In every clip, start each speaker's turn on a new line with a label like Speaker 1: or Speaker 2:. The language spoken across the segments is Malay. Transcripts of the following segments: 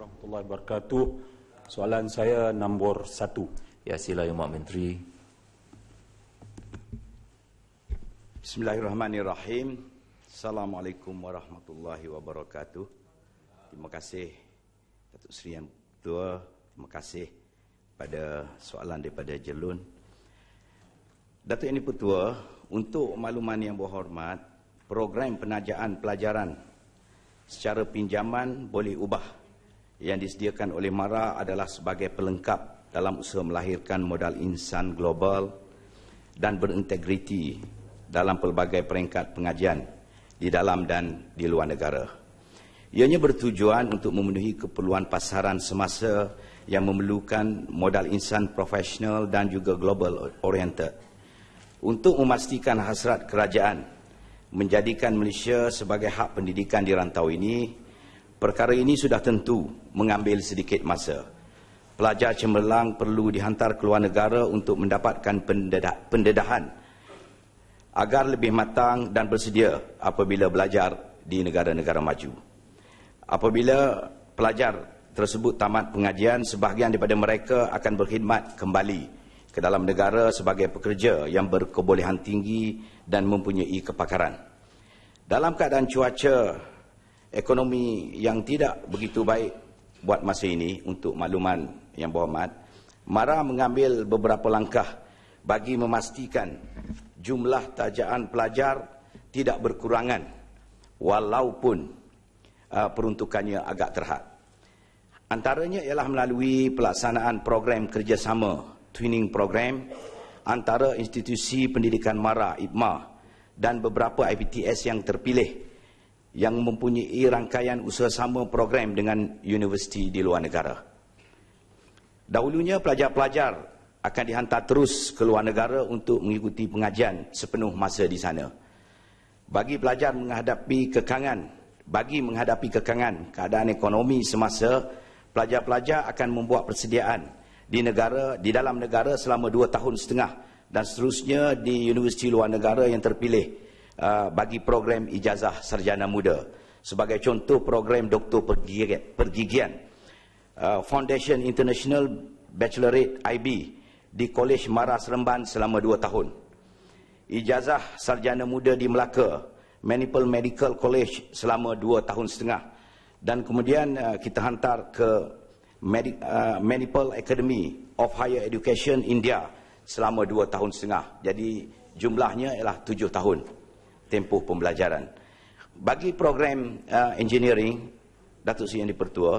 Speaker 1: warahmatullahi wabarakatuh. Soalan saya nombor satu. Ya sila Yumak Menteri. Bismillahirrahmanirrahim.
Speaker 2: Assalamualaikum warahmatullahi wabarakatuh. Terima kasih Datuk Seri yang tua. Terima kasih pada soalan daripada Jelun. Datuk Yang Dipertua, untuk makluman yang berhormat, program penajaan pelajaran secara pinjaman boleh ubah yang disediakan oleh MARA adalah sebagai pelengkap dalam usaha melahirkan modal insan global dan berintegriti dalam pelbagai peringkat pengajian di dalam dan di luar negara. Ianya bertujuan untuk memenuhi keperluan pasaran semasa yang memerlukan modal insan profesional dan juga global oriented untuk memastikan hasrat kerajaan menjadikan Malaysia sebagai hak pendidikan di rantau ini Perkara ini sudah tentu mengambil sedikit masa. Pelajar cemerlang perlu dihantar ke luar negara untuk mendapatkan pendedah, pendedahan agar lebih matang dan bersedia apabila belajar di negara-negara maju. Apabila pelajar tersebut tamat pengajian, sebahagian daripada mereka akan berkhidmat kembali ke dalam negara sebagai pekerja yang berkebolehan tinggi dan mempunyai kepakaran. Dalam keadaan cuaca ekonomi yang tidak begitu baik buat masa ini untuk makluman yang berhormat MARA mengambil beberapa langkah bagi memastikan jumlah tajaan pelajar tidak berkurangan walaupun uh, peruntukannya agak terhad. Antaranya ialah melalui pelaksanaan program kerjasama twinning program antara institusi pendidikan MARA IPMA dan beberapa IPTS yang terpilih yang mempunyai rangkaian usaha sama program dengan universiti di luar negara. Dahulunya pelajar-pelajar akan dihantar terus ke luar negara untuk mengikuti pengajian sepenuh masa di sana. Bagi pelajar menghadapi kekangan, bagi menghadapi kekangan keadaan ekonomi semasa, pelajar-pelajar akan membuat persediaan di negara, di dalam negara selama dua tahun setengah dan seterusnya di universiti luar negara yang terpilih Uh, bagi program ijazah sarjana muda. Sebagai contoh program doktor pergigian. Uh, Foundation International Bachelorate IB di Kolej Maras Remban selama 2 tahun. Ijazah sarjana muda di Melaka, Manipal Medical College selama 2 tahun setengah. Dan kemudian uh, kita hantar ke Medi- uh, Manipal Academy of Higher Education India selama 2 tahun setengah. Jadi jumlahnya ialah 7 tahun tempoh pembelajaran. Bagi program uh, engineering Datuk Seri Yang Dipertua,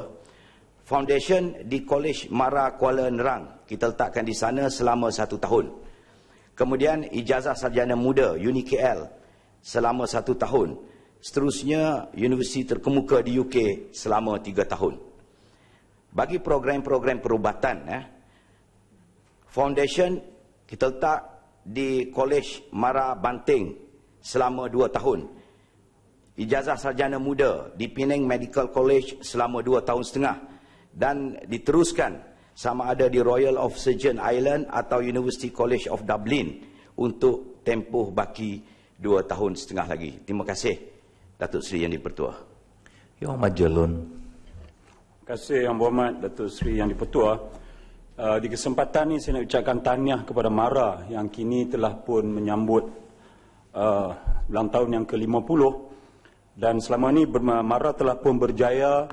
Speaker 2: foundation di Kolej Mara Kuala Nerang kita letakkan di sana selama satu tahun. Kemudian ijazah sarjana muda Uni selama satu tahun. Seterusnya universiti terkemuka di UK selama tiga tahun. Bagi program-program perubatan, eh, foundation kita letak di Kolej Mara Banting, selama 2 tahun. Ijazah sarjana muda di Penang Medical College selama 2 tahun setengah dan diteruskan sama ada di Royal of Surgeon Island atau University College of Dublin untuk tempoh baki 2 tahun setengah lagi. Terima
Speaker 1: kasih Datuk Seri Yang Dipertua. Yang Amat Terima kasih Yang Berhormat Datuk Seri Yang Dipertua. Uh, di kesempatan ini saya nak ucapkan tahniah kepada Mara yang kini telah pun menyambut ulang uh, tahun yang ke-50 dan selama ini Mara telah pun berjaya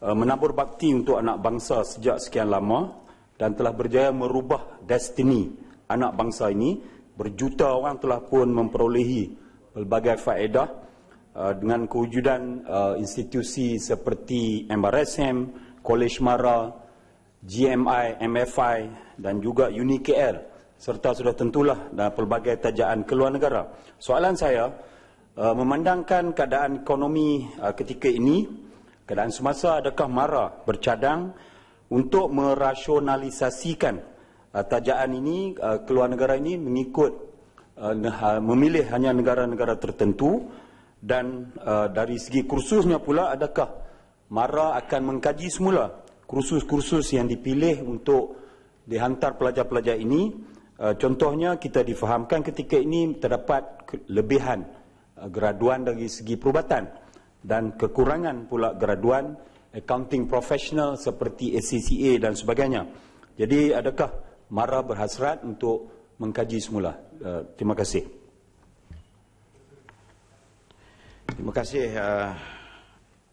Speaker 1: uh, menabur bakti untuk anak bangsa sejak sekian lama dan telah berjaya merubah destiny anak bangsa ini berjuta orang telah pun memperolehi pelbagai faedah uh, dengan kewujudan uh, institusi seperti MRSM, Kolej Mara, GMI, MFI dan juga UNIKL serta sudah tentulah dan pelbagai tajaan keluar negara. Soalan saya, uh, memandangkan keadaan ekonomi uh, ketika ini, keadaan semasa adakah MARA bercadang untuk merasionalisasikan uh, tajaan ini keluar negara ini mengikut memilih hanya negara-negara tertentu dan dari segi kursusnya pula adakah MARA akan mengkaji semula kursus-kursus yang dipilih untuk dihantar pelajar-pelajar ini Eh, contohnya kita difahamkan ketika ini terdapat kelebihan eh, graduan dari segi perubatan dan kekurangan pula graduan accounting professional seperti ACCA dan sebagainya. Jadi adakah Mara berhasrat untuk mengkaji semula? Eh, terima kasih.
Speaker 2: Terima kasih uh,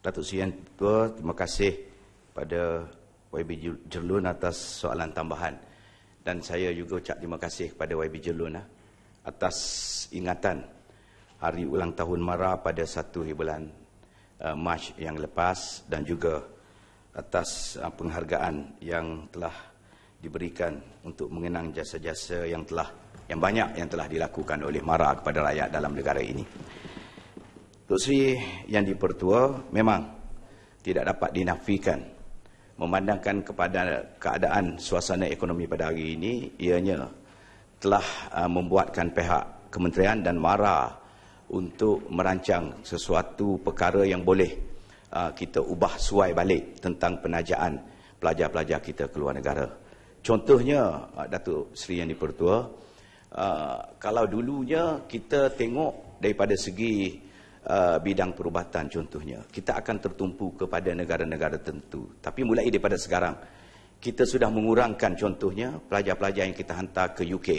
Speaker 2: Datuk Sian Tua, terima kasih pada YB Jerlun atas soalan tambahan dan saya juga ucap terima kasih kepada YB Jelun ha, atas ingatan hari ulang tahun Mara pada satu bulan uh, Mac yang lepas dan juga atas uh, penghargaan yang telah diberikan untuk mengenang jasa-jasa yang telah yang banyak yang telah dilakukan oleh Mara kepada rakyat dalam negara ini. Tok Sri Yang dipertua memang tidak dapat dinafikan memandangkan kepada keadaan suasana ekonomi pada hari ini ianya telah uh, membuatkan pihak kementerian dan MARA untuk merancang sesuatu perkara yang boleh uh, kita ubah suai balik tentang penajaan pelajar-pelajar kita ke luar negara. Contohnya uh, Datuk Seri Yang Dipertua, kalau dulunya kita tengok daripada segi Uh, bidang perubatan contohnya kita akan tertumpu kepada negara-negara tertentu tapi mulai daripada sekarang kita sudah mengurangkan contohnya pelajar-pelajar yang kita hantar ke UK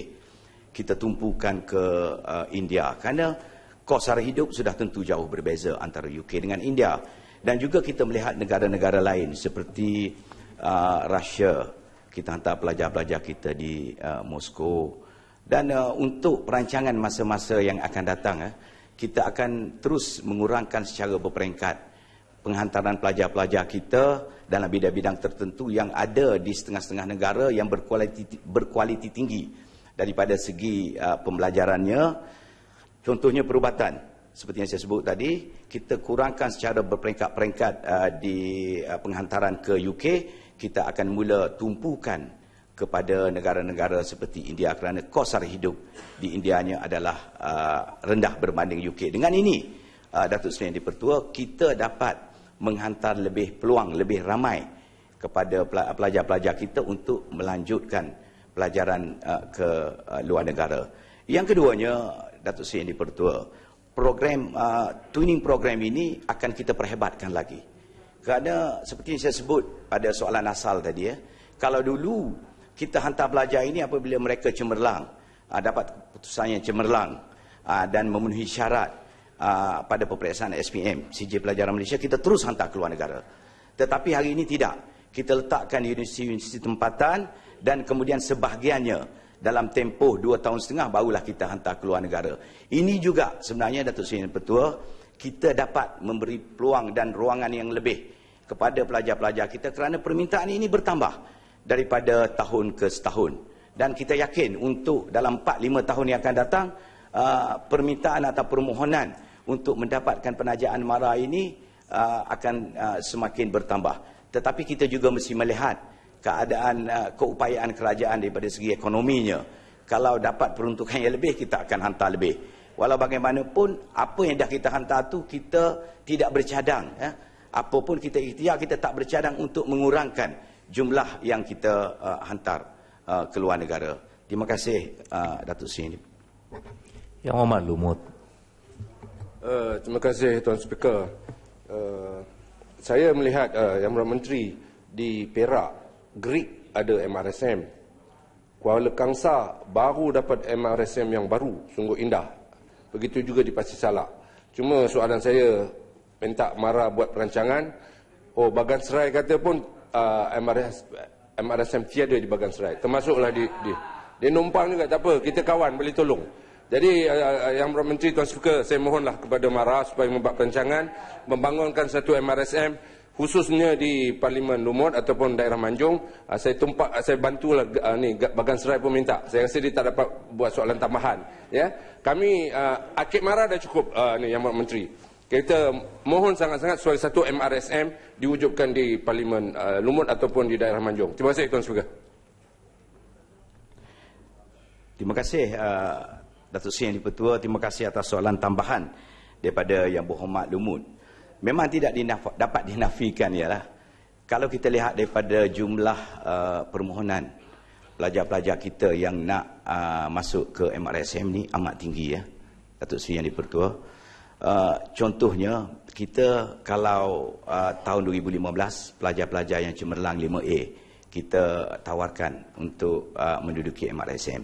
Speaker 2: kita tumpukan ke uh, India kerana kos sara hidup sudah tentu jauh berbeza antara UK dengan India dan juga kita melihat negara-negara lain seperti uh, Russia kita hantar pelajar-pelajar kita di uh, Moskow dan uh, untuk perancangan masa-masa yang akan datang eh kita akan terus mengurangkan secara berperingkat penghantaran pelajar-pelajar kita dalam bidang-bidang tertentu yang ada di setengah-setengah negara yang berkualiti, berkualiti tinggi daripada segi uh, pembelajarannya. Contohnya perubatan, seperti yang saya sebut tadi, kita kurangkan secara berperingkat-peringkat uh, di uh, penghantaran ke UK, kita akan mula tumpukan kepada negara-negara seperti India kerana kos sara hidup di India nya adalah uh, rendah berbanding UK. Dengan ini, uh, Datuk Seri Yang Dipertua, kita dapat menghantar lebih peluang, lebih ramai kepada pelajar-pelajar kita untuk melanjutkan pelajaran uh, ke uh, luar negara. Yang keduanya, Datuk Seri Yang Dipertua, program uh, twinning program ini akan kita perhebatkan lagi. Kerana seperti yang saya sebut pada soalan asal tadi, ya, kalau dulu kita hantar pelajar ini apabila mereka cemerlang uh, dapat keputusan yang cemerlang uh, dan memenuhi syarat uh, pada peperiksaan SPM CJ Pelajaran Malaysia kita terus hantar ke luar negara tetapi hari ini tidak kita letakkan universiti-universiti tempatan dan kemudian sebahagiannya dalam tempoh 2 tahun setengah barulah kita hantar ke luar negara ini juga sebenarnya Datuk Seri Pertua kita dapat memberi peluang dan ruangan yang lebih kepada pelajar-pelajar kita kerana permintaan ini bertambah daripada tahun ke setahun. Dan kita yakin untuk dalam 4-5 tahun yang akan datang, uh, permintaan atau permohonan untuk mendapatkan penajaan mara ini uh, akan uh, semakin bertambah. Tetapi kita juga mesti melihat keadaan uh, keupayaan kerajaan daripada segi ekonominya. Kalau dapat peruntukan yang lebih, kita akan hantar lebih. Walau bagaimanapun, apa yang dah kita hantar itu, kita tidak bercadang. Eh? Apapun kita ikhtiar, kita tak bercadang untuk mengurangkan jumlah yang kita uh, hantar uh, ke luar negara. Terima kasih uh, Datuk Sini. Yang Omar Lumut.
Speaker 3: Uh, terima kasih Tuan Speaker. Uh, saya melihat uh, Yang Merah Menteri di Perak, Greek ada MRSM. Kuala Kangsa baru dapat MRSM yang baru, sungguh indah. Begitu juga di Pasir Salak. Cuma soalan saya minta marah buat perancangan. Oh, Bagan Serai kata pun uh, MRS, MRSM tiada di Bagan Serai. Termasuklah di, di. Dia numpang juga, tak apa. Kita kawan, boleh tolong. Jadi uh, uh yang Menteri Tuan Suka, saya mohonlah kepada MARA supaya membuat perancangan, membangunkan satu MRSM khususnya di Parlimen Lumut ataupun daerah Manjung. Uh, saya tumpak, uh, saya bantulah uh, ni, Bagan Serai pun minta. Saya rasa dia tak dapat buat soalan tambahan. Ya? Kami, uh, Akib MARA dah cukup, uh, ni, yang Menteri kita mohon sangat-sangat suara satu MRSM diwujudkan di Parlimen uh, Lumut ataupun di daerah Manjung. Terima kasih Tuan Seruga.
Speaker 2: Terima kasih uh, Datuk Seri Yang Dipertua. Terima kasih atas soalan tambahan daripada Yang Berhormat Lumut. Memang tidak dinaf- dapat dinafikan ialah kalau kita lihat daripada jumlah uh, permohonan pelajar-pelajar kita yang nak uh, masuk ke MRSM ni amat tinggi ya. Datuk Seri Yang Dipertua. Ah, contohnya kita kalau uh, tahun 2015 pelajar-pelajar yang cemerlang 5A kita tawarkan untuk uh, menduduki MRSM.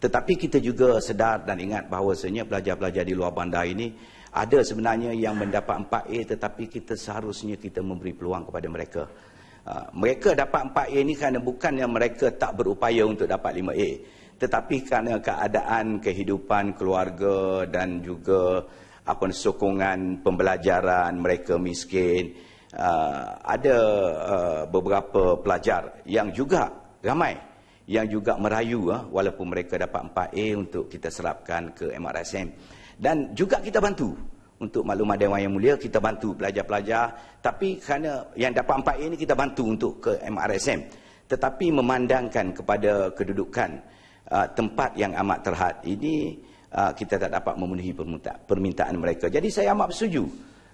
Speaker 2: Tetapi kita juga sedar dan ingat bahawa sebenarnya pelajar-pelajar di luar bandar ini ada sebenarnya yang mendapat 4A tetapi kita seharusnya kita memberi peluang kepada mereka. Uh, mereka dapat 4A ini kerana bukan yang mereka tak berupaya untuk dapat 5A tetapi kerana keadaan kehidupan keluarga dan juga apa sokongan pembelajaran mereka miskin uh, ada uh, beberapa pelajar yang juga ramai yang juga merayu uh, walaupun mereka dapat 4A untuk kita serapkan ke MRSM dan juga kita bantu untuk maklumat Dewan Yang Mulia kita bantu pelajar-pelajar tapi kerana yang dapat 4A ini kita bantu untuk ke MRSM tetapi memandangkan kepada kedudukan uh, tempat yang amat terhad ini Ah, kita tak dapat memenuhi permintaan mereka. Jadi saya amat bersetuju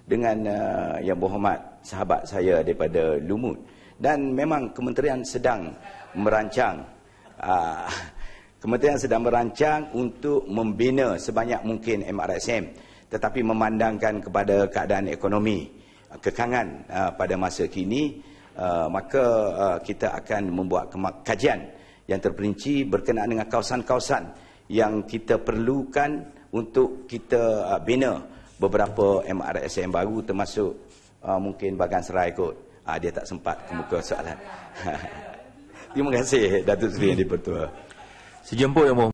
Speaker 2: dengan uh, yang berhormat sahabat saya daripada Lumut dan memang kementerian sedang merancang uh, kementerian sedang merancang untuk membina sebanyak mungkin MRSM tetapi memandangkan kepada keadaan ekonomi kekangan uh, pada masa kini uh, maka uh, kita akan membuat kajian yang terperinci berkenaan dengan kawasan-kawasan yang kita perlukan untuk kita uh, bina beberapa MRSM baru termasuk uh, mungkin Bagan Serai kot. Uh, dia tak sempat kemuka
Speaker 1: soalan. Terima kasih Datuk Seri yang dipertua. Sejemput yang mohon.